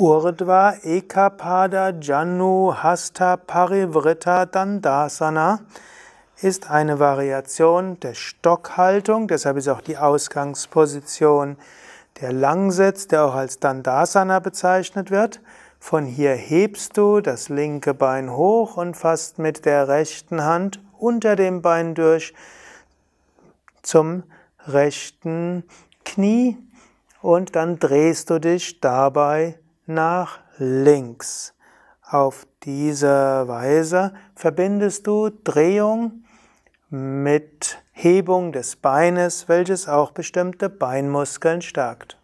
Urdva Ekapada Janu Hasta Parivritta Dandasana ist eine Variation der Stockhaltung, deshalb ist auch die Ausgangsposition der Langsitz, der auch als Dandasana bezeichnet wird. Von hier hebst du das linke Bein hoch und fasst mit der rechten Hand unter dem Bein durch zum rechten Knie und dann drehst du dich dabei nach links. Auf diese Weise verbindest du Drehung mit Hebung des Beines, welches auch bestimmte Beinmuskeln stärkt.